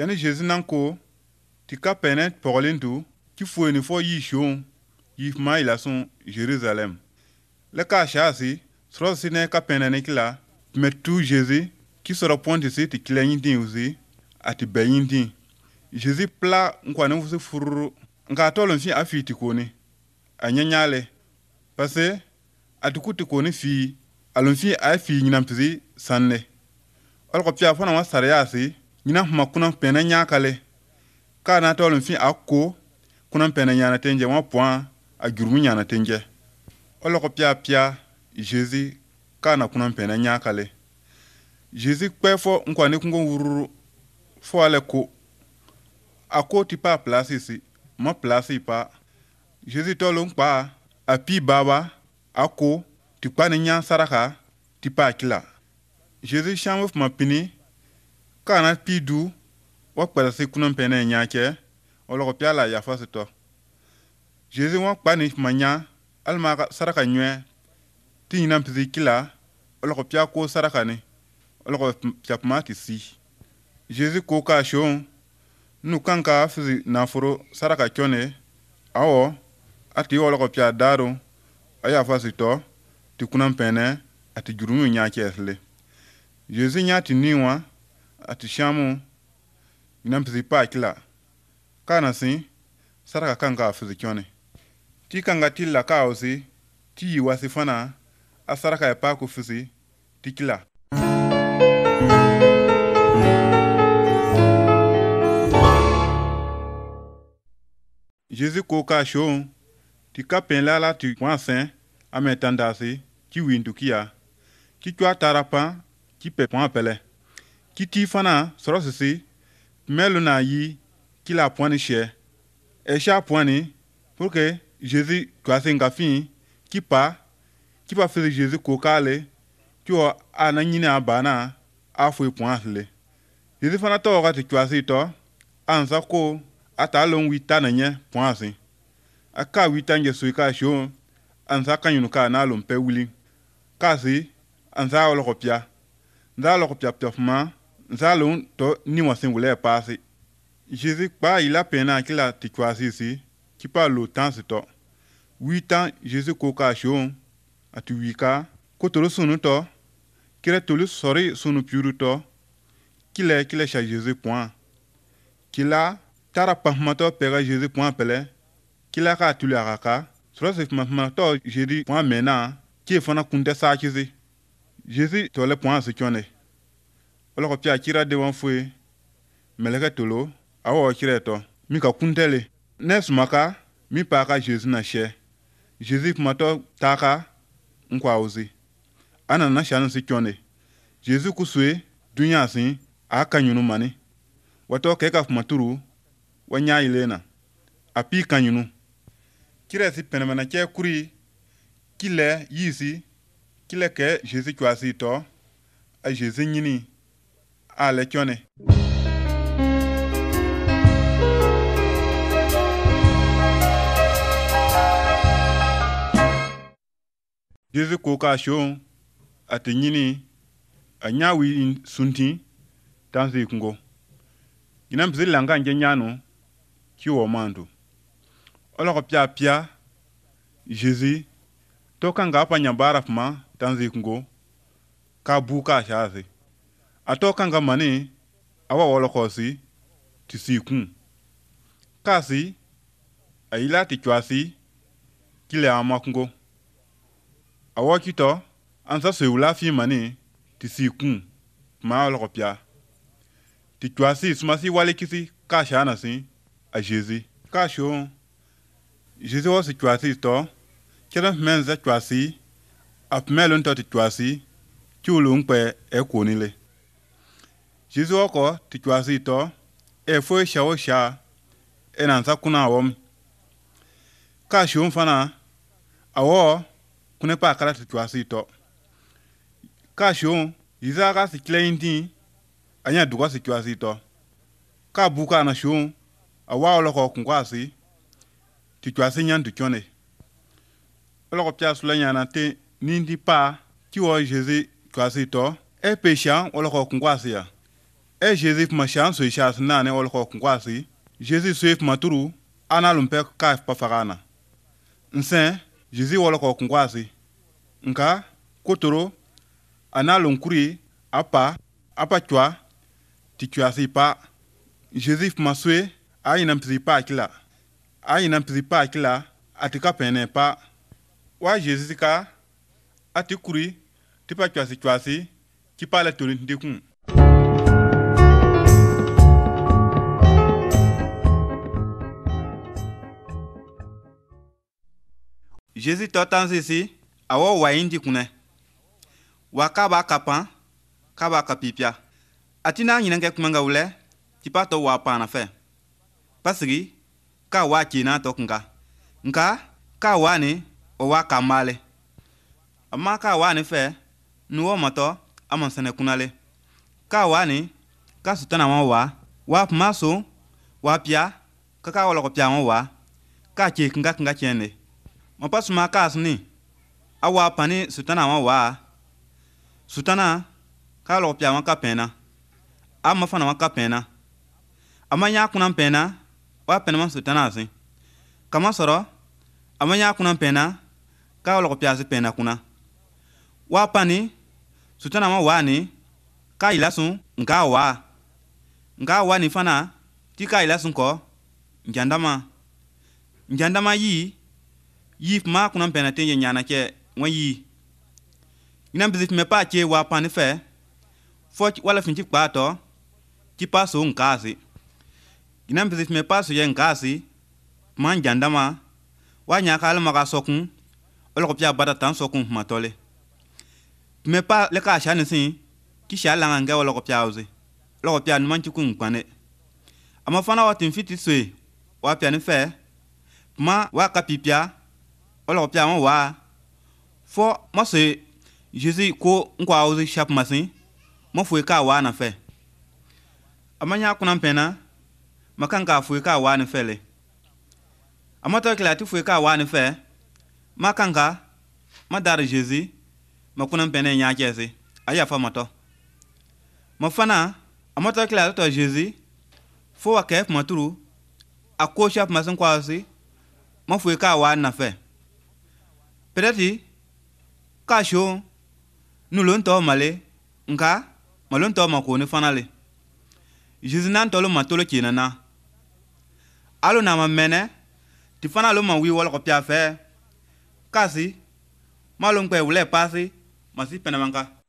Yani Jésus nan ko, ti ka penet pɔgɔlen tu, ti ni fɔ yi shon, yi fuma ila sun lɛ Le ka shaasi, sɔrɔ si ne ka penani kila, mɛ tu Jésus, ki sɔrɔ pɔnti si ti kila yin din usi, a ti bɛ yin din. Jésus pla nkwani wusi fururu, nka tɔlon si a fi ti koni, a nyanyale. Pase, a ti ku ti koni fi, alon si a fi nyinam pisi sanne. Ɔlɔkɔ pia fana wa sariya si, nyina huma kuna pẽna yãka le ka na n a ko kuna n pẽna yãana tẽn gye a gurmu yãana tẽn gye o pia pia jezi ka na kuna n pẽna yãka le kpɛ fo n ne kungo wurr fo ale ko a ko pa a ici mo ma pa jezi tolo npa a pii baaba a ko pa ne yã saraka tɩ pa kila jezi zeezi sãam kana pi du wa kpɛlɛsi kunu pɛnɛ nyaakɛ o lɔgɔ pia la yafa sitɔ jesu wa kpa ni ma nya alima saraka nyɔɛ ti ɲina pisi kila o lɔgɔ pia ko saraka ni o lɔgɔ pia puma ti si jesu ko ka shon nu kan ka fisi naforo saraka kyɔne awɔ a ti o lɔgɔ pia daaro a yafa sitɔ ti kunu pɛnɛ a ti jurumu nyaakɛ sile jesu nya ti ni wa ati shamu ginam pisi pa kila kana si saraka kanga fizi kyone ti kanga ti la ka osi ti yi wasi fana a saraka ya pa ku fizi ti kila Jésus ko ka shon ti ka pen la la ti kwan sen ame tandasi ti windukia ti chwa tarapan ti pe kwan pele. kiti fana sɔrɔ sisi mɛlu na yi kila pɔni siɛ ɛsia pɔni pour que jésus gase nga fi kipa kipa fili jésus ko k'ale tiwɔ a na nyini a bana a foi pɔn le jésus fana tɔ wagati cuasi tɔ a nsa ko a taa lon wi ta na nyɛ pɔn asi a kaa wi ta nyɛ soi kaa sio a nsa ka nyunu kaa naa lon pɛ wuli kaa si a nsa a lɔgɔ pia nsa a lɔgɔ pia pia fuma Zalun to ni wasingule pasi. Jésus pa il a pena kila tikwasi si, ki pa lo tan si to. Witan Jésus koka shon, ati wika, kotolo sunu to, kire tolu sori sunu piuru to, kile kile sha Jésus point. Kila tara pahmato pega Jésus point pele, kila ka tulu araka, sura se pahmato Jésus point mena, ki e fana kunde sa kizi. Jésus tole point si kyone. ɔlɔkɔ pia tsira de wɔn foe mɛlɛkɛ tolo awɔ tsirɛ tɔ mi ka kuntɛ le ne sumaka mi paaka ka jesu na sɛ jesu kumatɔ taaka ŋkɔ awo zi ana na sɛ si tsɔn de jesu kusue dunya zi a ka mani wɔtɔ kɛ ka kumaturu wa nya yile na a pii ka nyunu tsirɛ si pɛnɛmɛnɛ tsɛ kuri kilɛ yiisi kilɛ kɛ jesu tsɔ asi tɔ a jesu nyini a lezione. Dizi ko ka shon ati nyini a nyawi sunti tansi kungo. Gina mzi langa nje nyano ki wo mandu. Ola ko pia pia Jésus to nga apa nyambara fuma tansi kungo ka buka shazi. atɔɔ kaŋ ka mane a wa wɔlɔkɔɔsi ti siikuu kaasi a yila ti cwaasi kile a makungo a wɔ citɔ an sa soyu la fii mane ti siikuu kuma a lɔkɔpia ti cwaasi sumasi wali kisi kaa shaana si a zeezi kaa shoo zeezi wɔ si cwaasi tɔ kyɛrɛ fimɛn za cwaasi a fimɛ lon tɔ ti cwaasi ciwulun kpɛ ɛ kooni le jizo ko ti chwasi to e fo shao sha e nan sa kuna wom ka shun fana awo kune pa kala ti chwasi to ka shun yiza ka si kleinti anya duka si chwasi to ka buka na shun awa lo ko kunkwasi ti chwasi nyan tu chone lo ko pya sula nyana te nindi pa ti wo jezi chwasi to e pe shan wo lo ko kunkwasi ya e jésus ma mashan sui sha sin naani wol ko kunkwasi jésus sui ma maturu ana lum pe ka fu pafagana nse jésus wol ko kunkwasi nka kotoro ana lun kuri apa apa cwa ti cwasi pa jésus fu masue a yina mpisi pa akila a yina mpisi pa akila ati ka pene pa wa jésus ka ti kuri ti pa cwasi cwasi ki pa la tolin ti kun Jésus tɔ tan sisi awɔ wayin ti kunɛ wa k'a b'a ka pan k'a b'a ka pipia a ti n'a ɲinɛ kɛ kuma ka wulɛ ti b'a tɔ waa paana fɛ pasigi k'a waa ci n'a tɔ kunka nka k'a waa ni o waa k'a maale a ma k'a waa ni fɛ ni wɔ matɔ a ma sɛnɛ kunale k'a waa ni k'a sutana ma waa waa kuma so waa pia ka k'a wɔlɔkɔ pia ma waa k'a ci kinka kinka tiɲɛ de mo pa suma kaasuni awa pani sutana wa waa sutana ka lɔg pia wa ka pɛɛna a ma fana wa ka pɛɛna a ma nyaa kuna pɛɛna wa pɛna ma sutana asi kama sɔrɔ a ma nyaa kuna pɛɛna ka lɔg pia asi pɛɛna kuna wa pani sutana wa waa ni ka yila sun nka waa nka waa ni fana ti ka yila sun kɔ njandama njandama yii yif ma kuna pena tenye nyana ke wan yi inam bizit me pa che wa pani fe fo wala fin chip kwato ti pa so nkasi inam bizit me pa so ye nkasi man jandama wa nya kal ma ka sokun ol ko bada tan sokun ma tole me pa le ka sha ni ki sha la nga wala ko pya uzi lo ko pya ni man ama fana wa tin fiti swe wa ni fe ma wa ka oloko pia mo wa fo mo se jesi ko nkwa ozi shap masin mo fue ka wa na fe amanya kuna mpena makanka fue ka wa ni fele amato kila ti fue ka wa ni fe makanka madar jesi makuna mpena nya kesi aya fa mato mafana amato kila to jesi fo wa kef maturu akosha masin kwasi mo fue ka wa na fe peut-être k'a sio nu lo n tɔɔ ma le nka ma lo n tɔɔ ma kooni fana le jésus na n tɔ lo ma tolo kiina na a lo na ma mɛnɛ ti fana lo ma wii wɔlɔgɔ pia fɛɛ kasi ma lo n kpɛ wulɛ paasi ma si pɛnɛmanka